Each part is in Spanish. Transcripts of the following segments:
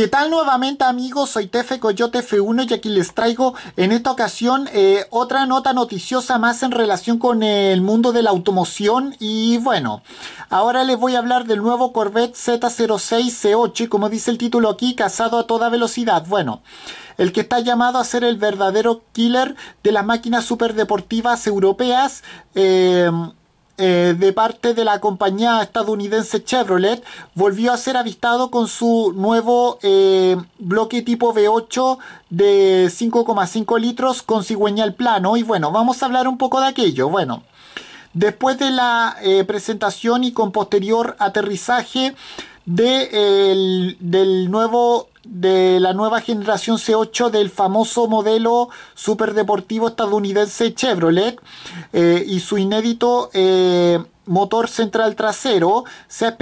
¿Qué tal nuevamente amigos? Soy Tefe Coyote F1 y aquí les traigo en esta ocasión eh, otra nota noticiosa más en relación con el mundo de la automoción y bueno, ahora les voy a hablar del nuevo Corvette Z06C8 como dice el título aquí, casado a toda velocidad. Bueno, el que está llamado a ser el verdadero killer de las máquinas superdeportivas europeas. Eh, eh, de parte de la compañía estadounidense Chevrolet, volvió a ser avistado con su nuevo eh, bloque tipo V8 de 5,5 litros con cigüeñal plano. Y bueno, vamos a hablar un poco de aquello. Bueno. Después de la eh, presentación y con posterior aterrizaje del nuevo de la nueva generación C8 del famoso modelo superdeportivo estadounidense Chevrolet eh, y su inédito eh, motor central trasero, se ha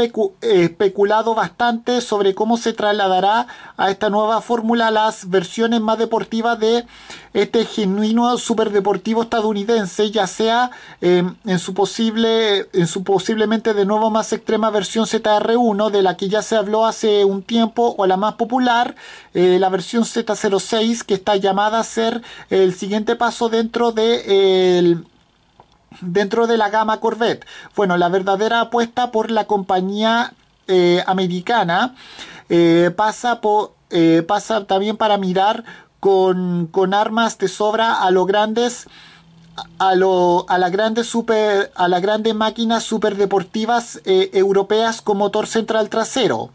especulado bastante sobre cómo se trasladará a esta nueva fórmula las versiones más deportivas de este genuino superdeportivo estadounidense, ya sea em, en su posible, en su posiblemente de nuevo más extrema versión ZR1, de la que ya se habló hace un tiempo, o la más popular, eh, la versión Z06, que está llamada a ser el siguiente paso dentro del de, dentro de la gama Corvette. Bueno, la verdadera apuesta por la compañía eh, americana eh, eh, pasa, también para mirar con, armas de sobra a los grandes a, a las grandes super a las grandes máquinas superdeportivas europeas con motor central trasero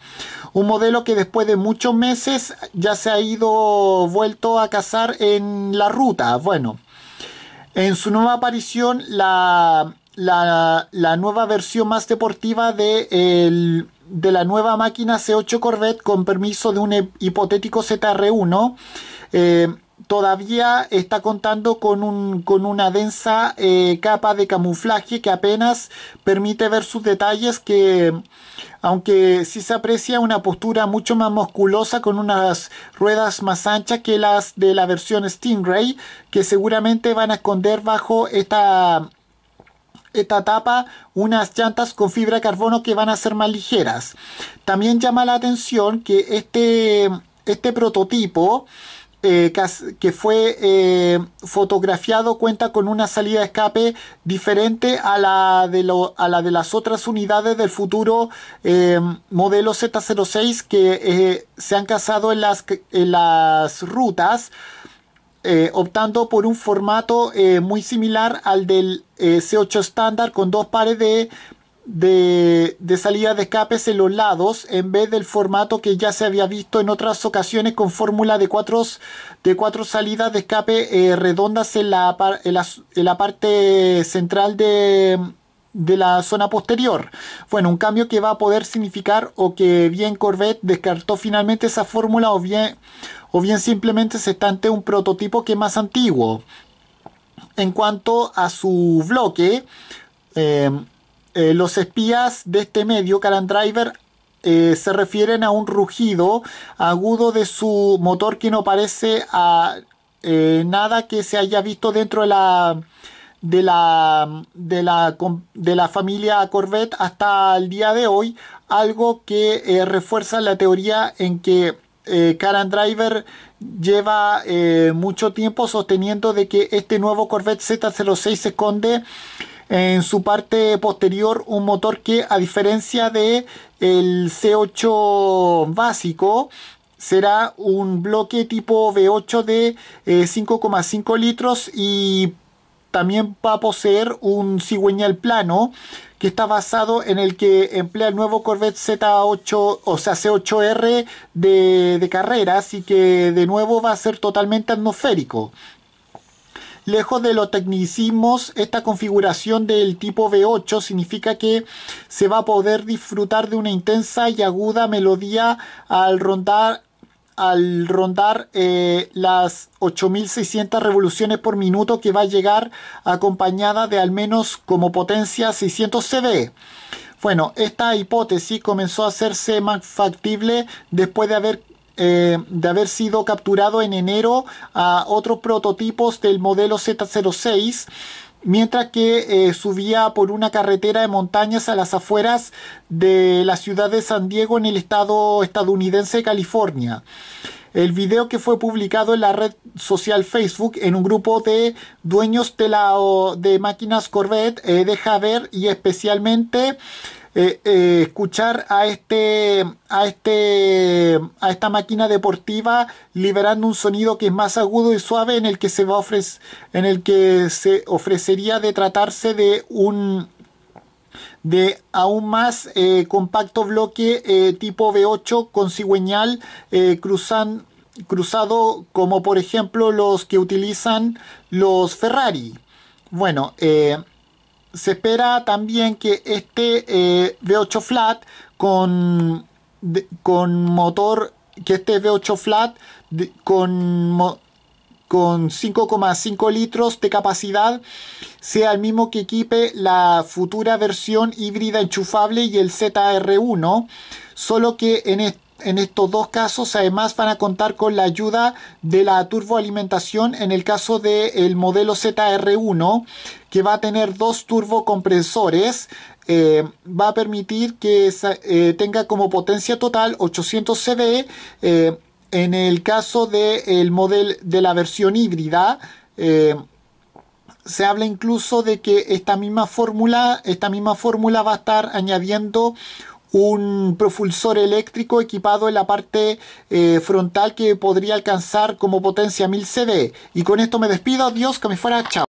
un modelo que después de muchos meses ya se ha ido vuelto a cazar en la ruta bueno en su nueva aparición, la, la, nueva versión más deportiva de, el, de la nueva máquina C8 Corvette con permiso de un hipotético ZR1 todavía está contando con, un, con una densa eh, capa de camuflaje que apenas permite ver sus detalles que aunque sí se aprecia una postura mucho más musculosa con unas ruedas más anchas que las de la versión Stingray que seguramente van a esconder bajo esta esta tapa unas llantas con fibra de carbono que van a ser más ligeras también llama la atención que este este prototipo eh, que fue eh, fotografiado cuenta con una salida de escape diferente a la de, las otras unidades del futuro eh, modelo Z06 que se han casado en las rutas, optando por un formato muy similar al del C8 estándar con dos pares de de, salida de escapes en los lados en vez del formato que ya se había visto en otras ocasiones con fórmula de cuatro, de salidas de escape eh, redondas en la, en, la, parte central de, la zona posterior. Bueno, un cambio que va a poder significar o que bien Corvette descartó finalmente esa fórmula o bien, o bien simplemente se está ante un prototipo que es más antiguo. En cuanto a su bloque, eh, eh, los espías de este medio, and Driver, eh, se refieren a un rugido agudo de su motor que no parece a eh, nada que se haya visto dentro de la, de la, de la, de la familia Corvette hasta el día de hoy, algo que refuerza la teoría en que Karan Driver lleva mucho tiempo sosteniendo de que este nuevo Corvette Z06 se esconde en su parte posterior un motor que a diferencia de el C8 básico será un bloque tipo V8 de 5,5 eh, litros y también va a poseer un cigüeñal plano que está basado en el que emplea el nuevo Corvette Z8, o sea, C8R de, de y que de nuevo va a ser totalmente atmosférico lejos de los tecnicismos, esta configuración del tipo v 8 significa que se va a poder disfrutar de una intensa y aguda melodía al rondar al rondar eh, las 8.600 revoluciones por minuto que va a llegar acompañada de al menos como potencia 600 cv. Bueno, esta hipótesis comenzó a hacerse más factible después de haber eh, de haber sido capturado en enero a otros prototipos del modelo Z06 mientras que eh, subía por una carretera de montañas a las afueras de la ciudad de San Diego en el estado estadounidense de California. El video que fue publicado en la red social Facebook en un grupo de dueños de, de máquinas Corvette eh, deja ver y especialmente eh, eh, escuchar a este, a este, a esta máquina deportiva liberando un sonido que es más agudo y suave en el que se ofrece, en el que se ofrecería de tratarse de un de aún más eh, compacto bloque tipo V8 con cigüeñal cruzan, cruzado como por ejemplo los que utilizan los Ferrari. Bueno, se espera también que este eh, V8 flat con, con motor, que este V8 flat con con 5,5 litros de capacidad sea el mismo que equipe la futura versión híbrida enchufable y el ZR1, solo que en, este en estos dos casos además van a contar con la ayuda de la turboalimentación en el caso del modelo ZR1 que va a tener dos turbocompresores eh, va a permitir que eh, tenga como potencia total 800 CV eh, en el caso de, el de la versión híbrida se habla incluso de que esta misma fórmula esta misma fórmula va a estar añadiendo un propulsor eléctrico equipado en la parte eh, frontal que podría alcanzar como potencia 1000 cd. Y con esto me despido, adiós, que me fuera, chao.